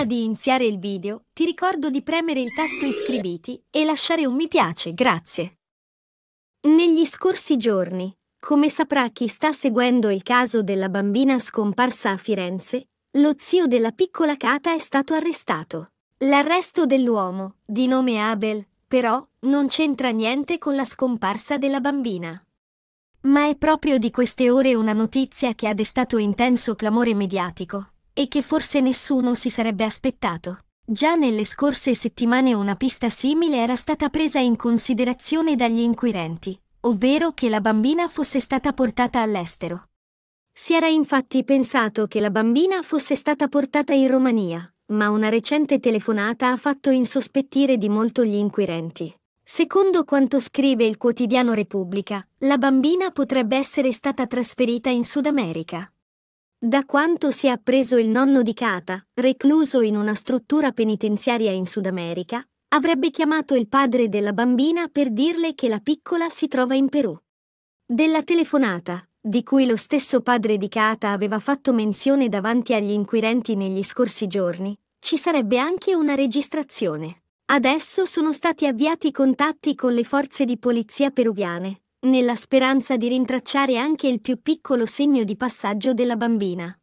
Prima di iniziare il video, ti ricordo di premere il tasto iscriviti e lasciare un mi piace, grazie. Negli scorsi giorni, come saprà chi sta seguendo il caso della bambina scomparsa a Firenze, lo zio della piccola Cata è stato arrestato. L'arresto dell'uomo, di nome Abel, però, non c'entra niente con la scomparsa della bambina. Ma è proprio di queste ore una notizia che ha destato intenso clamore mediatico, e che forse nessuno si sarebbe aspettato. Già nelle scorse settimane una pista simile era stata presa in considerazione dagli inquirenti, ovvero che la bambina fosse stata portata all'estero. Si era infatti pensato che la bambina fosse stata portata in Romania, ma una recente telefonata ha fatto insospettire di molto gli inquirenti. Secondo quanto scrive il quotidiano Repubblica, la bambina potrebbe essere stata trasferita in Sud America. Da quanto si è appreso il nonno di Cata, recluso in una struttura penitenziaria in Sud America, avrebbe chiamato il padre della bambina per dirle che la piccola si trova in Perù. Della telefonata, di cui lo stesso padre di Cata aveva fatto menzione davanti agli inquirenti negli scorsi giorni, ci sarebbe anche una registrazione. Adesso sono stati avviati contatti con le forze di polizia peruviane, nella speranza di rintracciare anche il più piccolo segno di passaggio della bambina.